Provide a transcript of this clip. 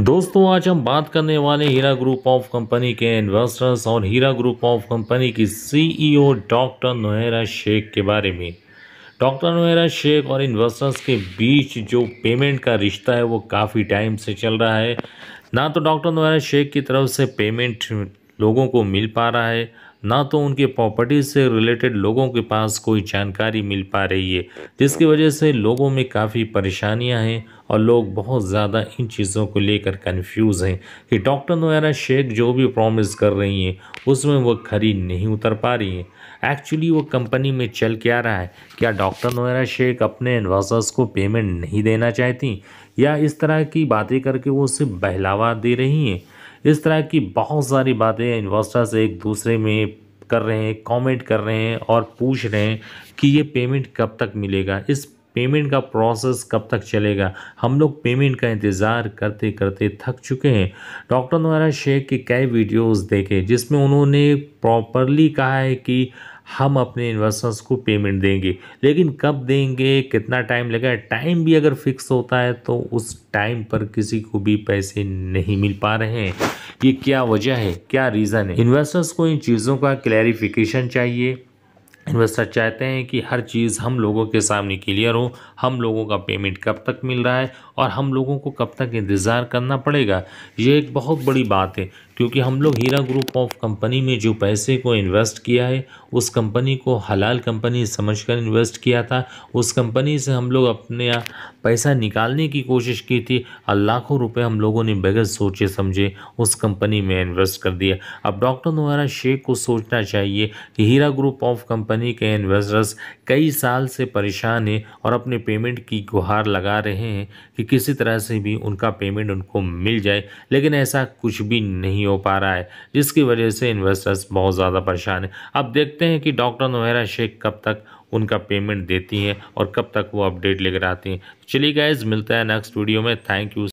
दोस्तों आज हम बात करने वाले हीरा ग्रुप ऑफ कंपनी के इन्वेस्टर्स और हीरा ग्रुप ऑफ कंपनी की CEO e doctor Nowhera Shaikh के बारे में डॉक्टर नोहरा शेख और इन्वेस्टर्स के बीच जो पेमेंट का रिश्ता है वो काफ़ी टाइम से चल रहा है ना तो डॉक्टर नोहरा शेख की तरफ से पेमेंट लोगों को मिल पा रहा है ना तो उनके प्रॉपर्टी से रिलेटेड लोगों के पास कोई जानकारी मिल पा रही है जिसकी वजह से लोगों में काफ़ी परेशानियां हैं और लोग बहुत ज़्यादा इन चीज़ों को लेकर कंफ्यूज हैं कि डॉक्टर नोयरा शेख जो भी प्रॉमिस कर रही हैं उसमें वो खरी नहीं उतर पा रही हैं एक्चुअली वो कंपनी में चल क्या रहा है क्या डॉक्टर नोयरा शेख अपने इन्वर्सर्स को पेमेंट नहीं देना चाहती या इस तरह की बातें करके वो उसे बहलावा दे रही हैं इस तरह की बहुत सारी बातें इन्वेस्टर्स एक दूसरे में कर रहे हैं कमेंट कर रहे हैं और पूछ रहे हैं कि ये पेमेंट कब तक मिलेगा इस पेमेंट का प्रोसेस कब तक चलेगा हम लोग पेमेंट का इंतज़ार करते करते थक चुके हैं डॉक्टर नवारा शेख के कई वीडियोस देखे जिसमें उन्होंने प्रॉपरली कहा है कि हम अपने इन्वेस्टर्स को पेमेंट देंगे लेकिन कब देंगे कितना टाइम लगेगा टाइम भी अगर फिक्स होता है तो उस टाइम पर किसी को भी पैसे नहीं मिल पा रहे हैं ये क्या वजह है क्या रीज़न है इन्वेस्टर्स को इन चीज़ों का क्लैरिफिकेशन चाहिए इन्वेस्टर चाहते हैं कि हर चीज़ हम लोगों के सामने क्लियर हो हम लोगों का पेमेंट कब तक मिल रहा है और हम लोगों को कब तक इंतज़ार करना पड़ेगा ये एक बहुत बड़ी बात है क्योंकि हम लोग हीरा ग्रुप ऑफ कंपनी में जो पैसे को इन्वेस्ट किया है उस कंपनी को हलाल कंपनी समझकर इन्वेस्ट किया था उस कंपनी से हम लोग अपने पैसा निकालने की कोशिश की थी और लाखों रुपए हम लोगों ने बगैर सोचे समझे उस कंपनी में इन्वेस्ट कर दिया अब डॉक्टर नवारा शेख को सोचना चाहिए कि हीरा ग्रुप ऑफ कंपनी के इन्वेस्टर्स कई साल से परेशान हैं और अपने पेमेंट की गुहार लगा रहे हैं कि किसी तरह से भी उनका पेमेंट उनको मिल जाए लेकिन ऐसा कुछ भी नहीं हो हो पा रहा है जिसकी वजह से इन्वेस्टर्स बहुत ज़्यादा परेशान हैं अब देखते हैं कि डॉक्टर नोहरा शेख कब तक उनका पेमेंट देती हैं और कब तक वो अपडेट लेकर आती हैं तो चलिए गाइज मिलता है नेक्स्ट वीडियो में थैंक यू